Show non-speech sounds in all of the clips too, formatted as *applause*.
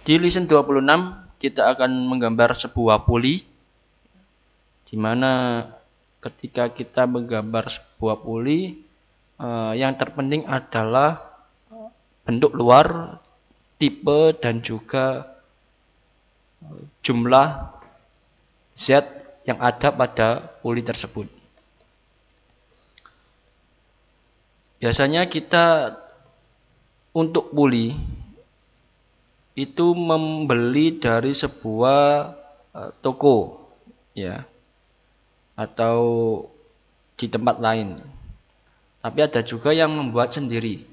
Di lesson 26 kita akan menggambar sebuah puli di mana ketika kita menggambar sebuah puli eh, yang terpenting adalah bentuk luar, tipe dan juga eh, jumlah z yang ada pada puli tersebut. Biasanya kita untuk puli itu membeli dari sebuah eh, toko ya atau di tempat lain. Tapi ada juga yang membuat sendiri.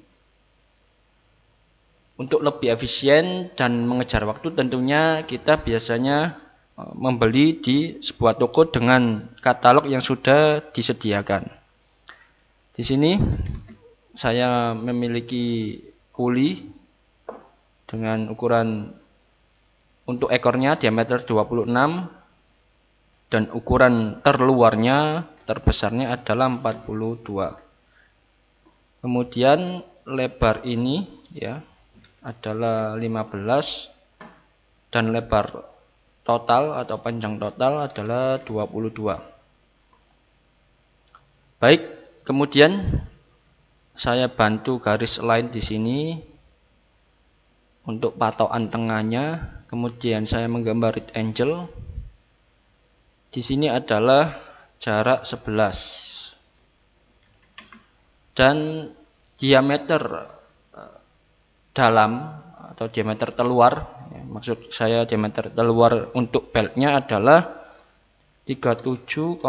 Untuk lebih efisien dan mengejar waktu tentunya kita biasanya eh, membeli di sebuah toko dengan katalog yang sudah disediakan. Di sini saya memiliki kuli dengan ukuran untuk ekornya diameter 26 dan ukuran terluarnya terbesarnya adalah 42 kemudian lebar ini ya adalah 15 dan lebar total atau panjang total adalah 22 baik kemudian saya bantu garis lain di sini untuk patokan tengahnya kemudian saya menggambar red angle di sini adalah jarak 11 dan diameter eh, dalam atau diameter terluar ya, maksud saya diameter terluar untuk beltnya adalah 37,5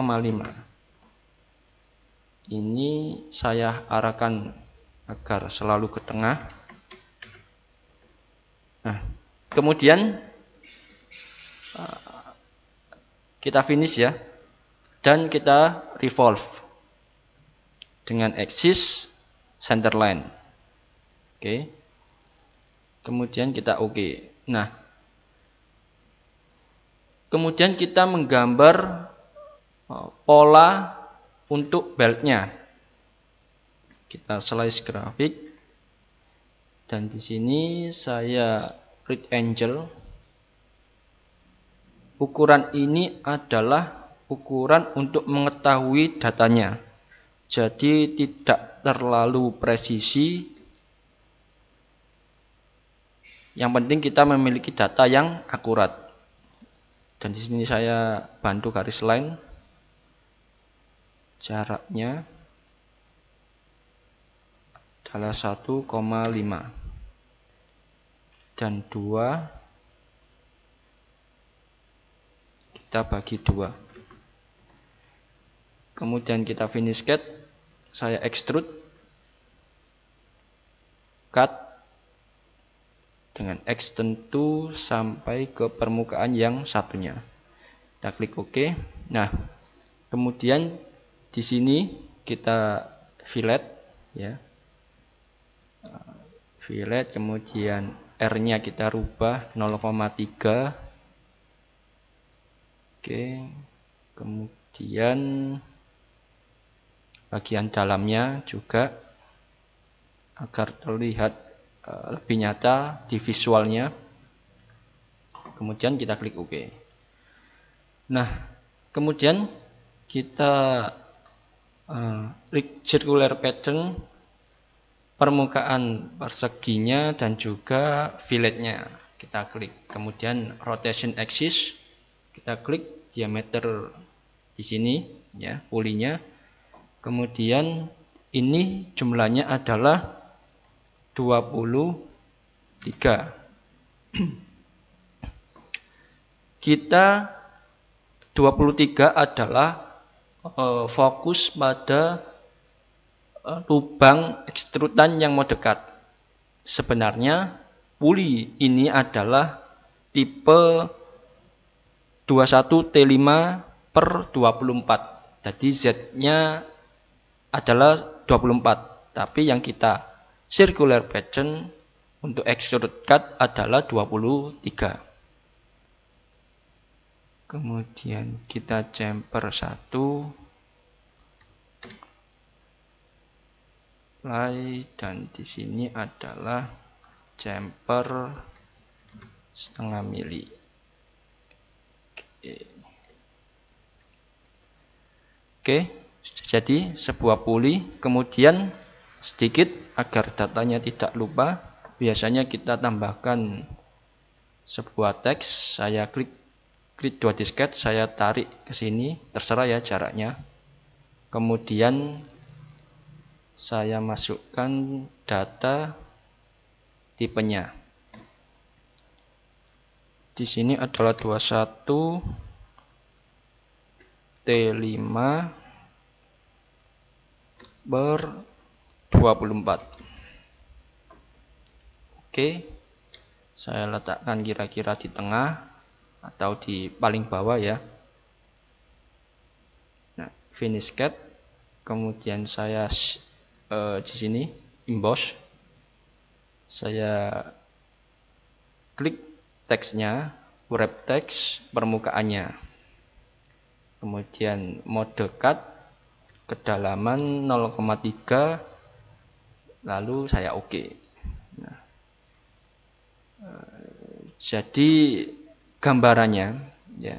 ini saya arahkan agar selalu ke tengah Nah, kemudian uh, kita finish ya dan kita revolve dengan axis center line. Oke. Kemudian kita oke. Okay. Nah, kemudian kita menggambar uh, pola untuk beltnya. Kita slice grafik dan di sini saya read angel ukuran ini adalah ukuran untuk mengetahui datanya jadi tidak terlalu presisi yang penting kita memiliki data yang akurat dan di sini saya bantu garis line jaraknya adalah 1,5 dan 2 kita bagi 2 kemudian kita finish cut saya extrude cut dengan X tentu sampai ke permukaan yang satunya kita klik OK nah kemudian di sini kita fillet ya fillet kemudian R nya kita rubah 0,3 oke kemudian bagian dalamnya juga agar terlihat eh, lebih nyata di visualnya kemudian kita klik OK nah kemudian kita uh, circular pattern permukaan perseginya dan juga filletnya kita klik kemudian rotation axis kita klik diameter di sini ya pulinya kemudian ini jumlahnya adalah 23 *clears throat* kita 23 adalah uh, fokus pada Eh, lubang ekstrutan yang mau dekat. Sebenarnya puli ini adalah tipe 21T5 per 24. Jadi Z-nya adalah 24. Tapi yang kita circular pattern untuk extrude cut adalah 23. Kemudian kita chamfer 1. apply dan di sini adalah chamfer setengah mili oke. oke jadi sebuah puli kemudian sedikit agar datanya tidak lupa biasanya kita tambahkan sebuah teks saya klik klik dua disket saya tarik ke sini terserah ya jaraknya kemudian saya masukkan data tipenya di sini adalah 21 T5 per 24 oke saya letakkan kira-kira di tengah atau di paling bawah ya nah, finish cat kemudian saya uh, di sini emboss saya klik teksnya wrap text permukaannya kemudian mode cut kedalaman 0,3 lalu saya oke okay. nah, eh, jadi gambarannya ya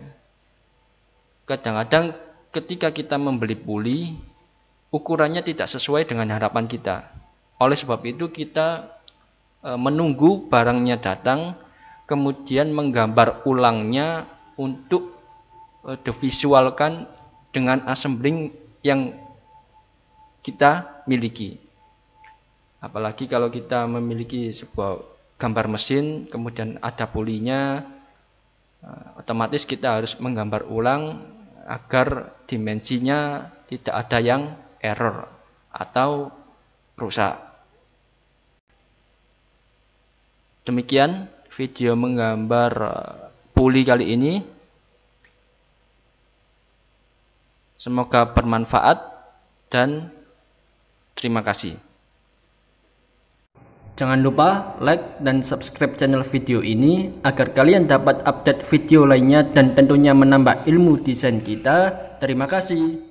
kadang-kadang ketika kita membeli puli ukurannya tidak sesuai dengan harapan kita. Oleh sebab itu kita e, menunggu barangnya datang, kemudian menggambar ulangnya untuk e, divisualkan dengan assembling yang kita miliki. Apalagi kalau kita memiliki sebuah gambar mesin, kemudian ada pulinya, e, otomatis kita harus menggambar ulang agar dimensinya tidak ada yang error atau rusak. Demikian video menggambar eh, puli kali ini. Semoga bermanfaat dan terima kasih. Jangan lupa like dan subscribe channel video ini agar kalian dapat update video lainnya dan tentunya menambah ilmu desain kita. Terima kasih.